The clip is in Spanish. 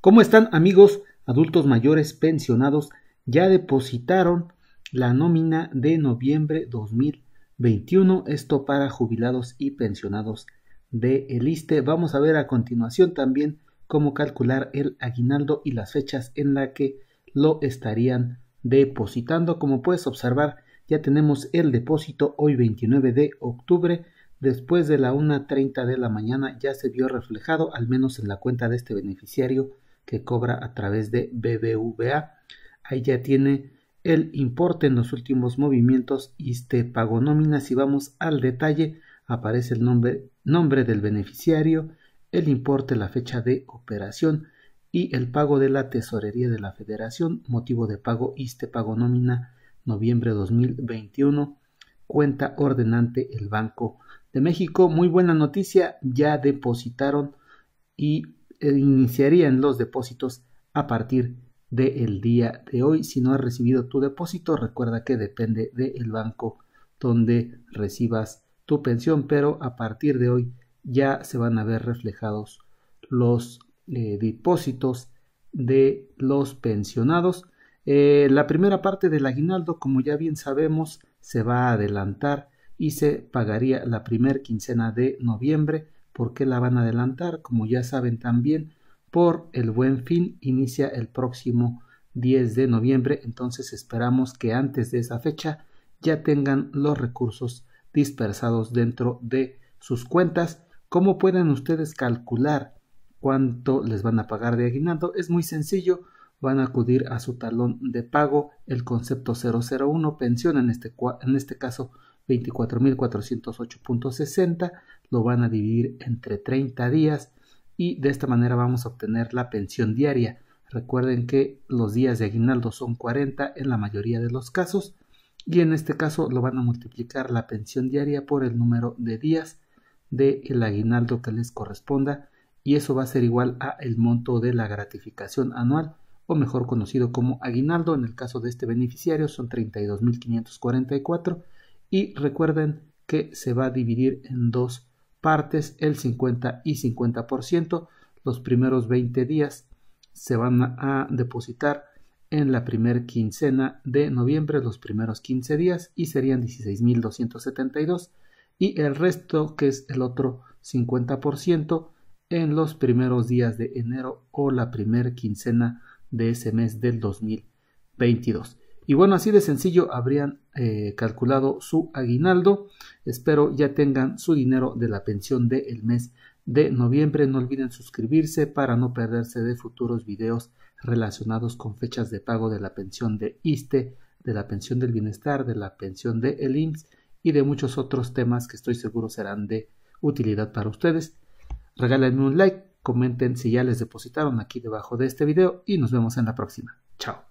¿Cómo están amigos? Adultos mayores pensionados ya depositaron la nómina de noviembre 2021, esto para jubilados y pensionados de el Vamos a ver a continuación también cómo calcular el aguinaldo y las fechas en la que lo estarían depositando. Como puedes observar, ya tenemos el depósito hoy 29 de octubre. Después de la 1.30 de la mañana ya se vio reflejado, al menos en la cuenta de este beneficiario, que cobra a través de BBVA. Ahí ya tiene el importe en los últimos movimientos y este pago nómina. Si vamos al detalle, aparece el nombre, nombre del beneficiario, el importe, la fecha de operación y el pago de la tesorería de la federación, motivo de pago este pago nómina noviembre 2021, cuenta ordenante el Banco de México. Muy buena noticia, ya depositaron y eh, iniciarían los depósitos a partir del día de hoy. Si no has recibido tu depósito, recuerda que depende del banco donde recibas tu pensión, pero a partir de hoy ya se van a ver reflejados los eh, depósitos de los pensionados. Eh, la primera parte del aguinaldo, como ya bien sabemos, se va a adelantar y se pagaría la primer quincena de noviembre ¿Por qué la van a adelantar? Como ya saben también, por el buen fin inicia el próximo 10 de noviembre, entonces esperamos que antes de esa fecha ya tengan los recursos dispersados dentro de sus cuentas. ¿Cómo pueden ustedes calcular cuánto les van a pagar de aguinaldo? Es muy sencillo, van a acudir a su talón de pago, el concepto 001, pensión en este, en este caso 24.408.60, lo van a dividir entre 30 días y de esta manera vamos a obtener la pensión diaria. Recuerden que los días de aguinaldo son 40 en la mayoría de los casos y en este caso lo van a multiplicar la pensión diaria por el número de días del el aguinaldo que les corresponda y eso va a ser igual a el monto de la gratificación anual o mejor conocido como aguinaldo. En el caso de este beneficiario son 32.544 y recuerden que se va a dividir en dos partes, el 50 y 50%. Los primeros 20 días se van a depositar en la primer quincena de noviembre, los primeros 15 días, y serían 16.272. Y el resto, que es el otro 50%, en los primeros días de enero o la primera quincena de ese mes del 2022. Y bueno, así de sencillo habrían eh, calculado su aguinaldo. Espero ya tengan su dinero de la pensión del mes de noviembre. No olviden suscribirse para no perderse de futuros videos relacionados con fechas de pago de la pensión de ISTE, de la pensión del bienestar, de la pensión de el IMSS y de muchos otros temas que estoy seguro serán de utilidad para ustedes. Regálenme un like, comenten si ya les depositaron aquí debajo de este video y nos vemos en la próxima. Chao.